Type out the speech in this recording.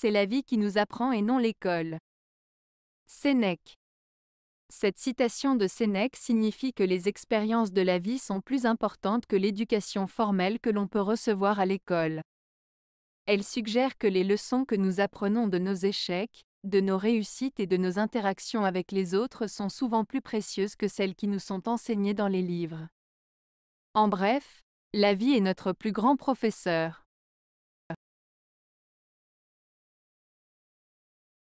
c'est la vie qui nous apprend et non l'école. Sénèque. Cette citation de Sénèque signifie que les expériences de la vie sont plus importantes que l'éducation formelle que l'on peut recevoir à l'école. Elle suggère que les leçons que nous apprenons de nos échecs, de nos réussites et de nos interactions avec les autres sont souvent plus précieuses que celles qui nous sont enseignées dans les livres. En bref, la vie est notre plus grand professeur.